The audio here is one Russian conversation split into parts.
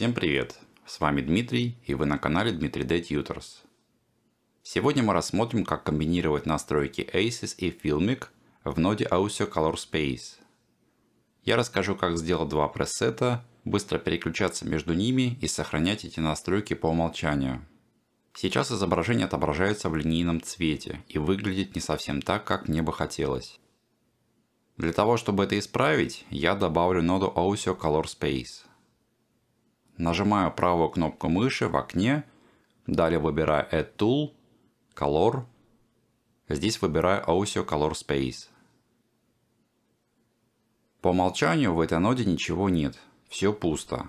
Всем привет! С вами Дмитрий и вы на канале Дмитрий Day Tutors. Сегодня мы рассмотрим, как комбинировать настройки ACES и Filmic в ноде Audio Color Space. Я расскажу, как сделать два пресета, быстро переключаться между ними и сохранять эти настройки по умолчанию. Сейчас изображение отображается в линейном цвете и выглядит не совсем так, как мне бы хотелось. Для того, чтобы это исправить, я добавлю ноду Audio Color Space – Нажимаю правую кнопку мыши в окне, далее выбираю Add Tool, Color. Здесь выбираю Audio Color Space. По умолчанию в этой ноде ничего нет, все пусто.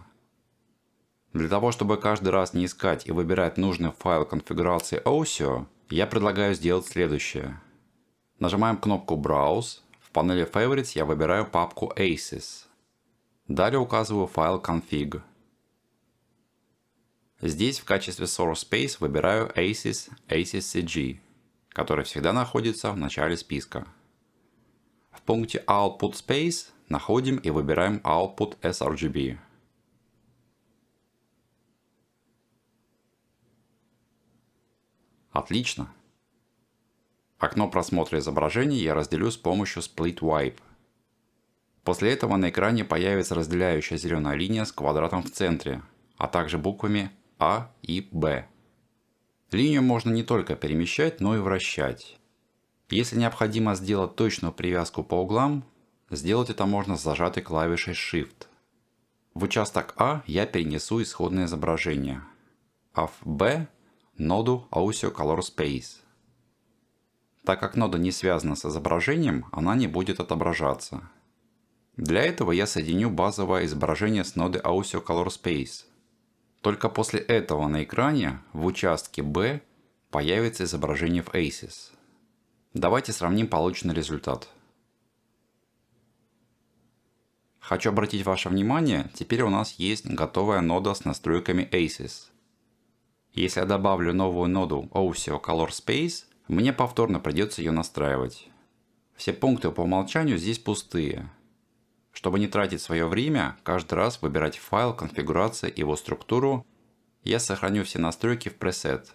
Для того, чтобы каждый раз не искать и выбирать нужный файл конфигурации Audio, я предлагаю сделать следующее. Нажимаем кнопку Browse, в панели Favorites я выбираю папку Aces. Далее указываю файл config. Здесь в качестве Source Space выбираю ACES ACES-CG, который всегда находится в начале списка. В пункте Output Space находим и выбираем Output sRGB. Отлично! Окно просмотра изображений я разделю с помощью Split Wipe. После этого на экране появится разделяющая зеленая линия с квадратом в центре, а также буквами а и Б. Линию можно не только перемещать, но и вращать. Если необходимо сделать точную привязку по углам, сделать это можно с зажатой клавишей Shift. В участок А я перенесу исходное изображение, а в Б – ноду ausio Color Space. Так как нода не связана с изображением, она не будет отображаться. Для этого я соединю базовое изображение с ноды ausio Color Space – только после этого на экране в участке B появится изображение в ACES. Давайте сравним полученный результат. Хочу обратить ваше внимание, теперь у нас есть готовая нода с настройками ACES. Если я добавлю новую ноду OSEO Color Space, мне повторно придется ее настраивать. Все пункты по умолчанию здесь пустые, чтобы не тратить свое время, каждый раз выбирать файл, конфигурацию, и его структуру, я сохраню все настройки в пресет.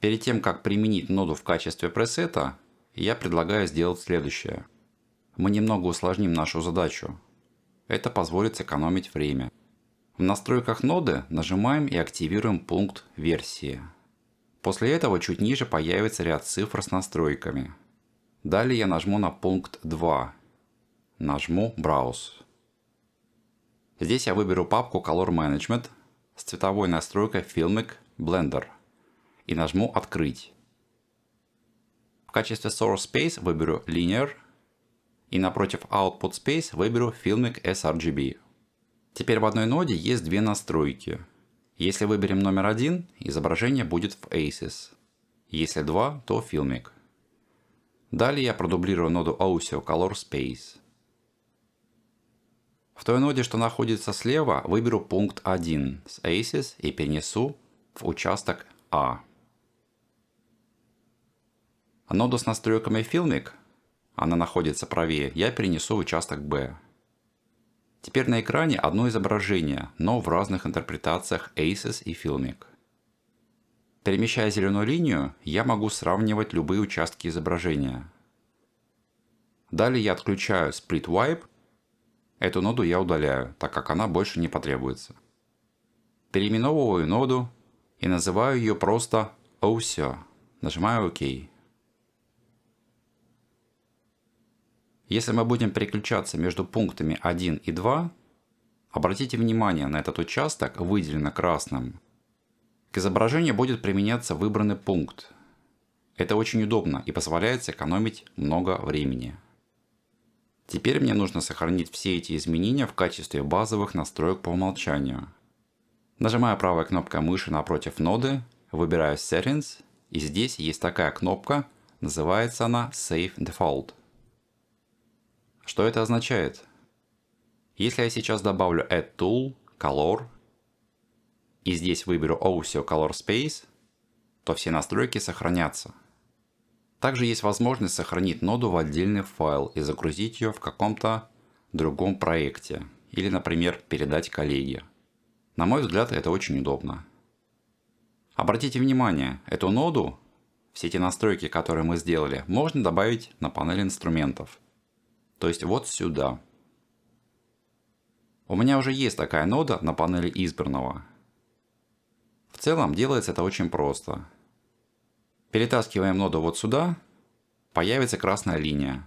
Перед тем, как применить ноду в качестве пресета, я предлагаю сделать следующее. Мы немного усложним нашу задачу. Это позволит сэкономить время. В настройках ноды нажимаем и активируем пункт «Версии». После этого чуть ниже появится ряд цифр с настройками. Далее я нажму на пункт 2 нажму «Browse». Здесь я выберу папку Color Management с цветовой настройкой Filmic Blender и нажму «Открыть». В качестве Source Space выберу Linear и напротив Output Space выберу Filmic sRGB. Теперь в одной ноде есть две настройки. Если выберем номер один, изображение будет в Aces. Если два, то Filmic. Далее я продублирую ноду Ausio Color Space. В той ноде, что находится слева, выберу пункт 1 с ACES и перенесу в участок А. Ноду с настройками Filmic, она находится правее, я перенесу в участок Б. Теперь на экране одно изображение, но в разных интерпретациях ACES и Filmic. Перемещая зеленую линию, я могу сравнивать любые участки изображения. Далее я отключаю Split Wipe Эту ноду я удаляю, так как она больше не потребуется. Переименовываю ноду и называю ее просто OSEO. Нажимаю ОК. Если мы будем переключаться между пунктами 1 и 2, обратите внимание на этот участок, выделенный красным. К изображению будет применяться выбранный пункт. Это очень удобно и позволяет сэкономить много времени. Теперь мне нужно сохранить все эти изменения в качестве базовых настроек по умолчанию. Нажимаю правой кнопкой мыши напротив ноды, выбираю Settings, и здесь есть такая кнопка, называется она Save Default. Что это означает? Если я сейчас добавлю Add Tool, Color, и здесь выберу OSEO Color Space, то все настройки сохранятся. Также есть возможность сохранить ноду в отдельный файл и загрузить ее в каком-то другом проекте или, например, передать коллеге. На мой взгляд, это очень удобно. Обратите внимание, эту ноду, все эти настройки, которые мы сделали, можно добавить на панель инструментов. То есть вот сюда. У меня уже есть такая нода на панели избранного. В целом делается это очень просто. Перетаскиваем ноду вот сюда, появится красная линия,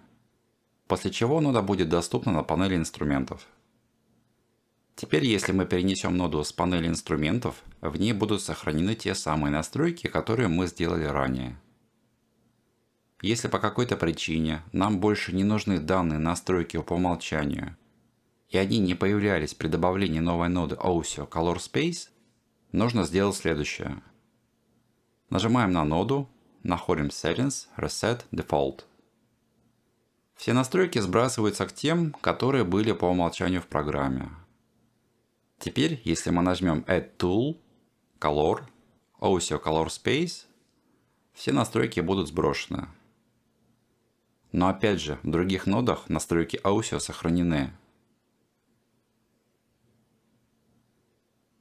после чего нода будет доступна на панели инструментов. Теперь, если мы перенесем ноду с панели инструментов, в ней будут сохранены те самые настройки, которые мы сделали ранее. Если по какой-то причине нам больше не нужны данные настройки по умолчанию, и они не появлялись при добавлении новой ноды OSIO Color Space, нужно сделать следующее – Нажимаем на ноду, находим Settings, Reset, Default. Все настройки сбрасываются к тем, которые были по умолчанию в программе. Теперь, если мы нажмем Add Tool, Color, Osio Color Space, все настройки будут сброшены. Но опять же, в других нодах настройки Ausio сохранены.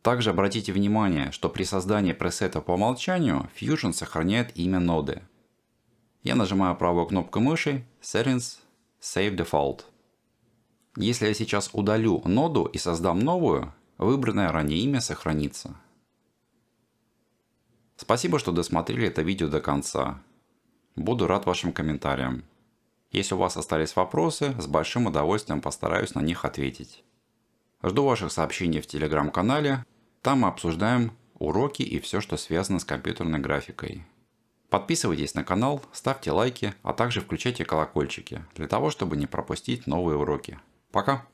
Также обратите внимание, что при создании пресета по умолчанию Fusion сохраняет имя ноды. Я нажимаю правую кнопку мыши Settings Save Default. Если я сейчас удалю ноду и создам новую, выбранное ранее имя сохранится. Спасибо, что досмотрели это видео до конца. Буду рад вашим комментариям. Если у вас остались вопросы, с большим удовольствием постараюсь на них ответить. Жду ваших сообщений в телеграм-канале там мы обсуждаем уроки и все, что связано с компьютерной графикой. Подписывайтесь на канал, ставьте лайки, а также включайте колокольчики, для того, чтобы не пропустить новые уроки. Пока!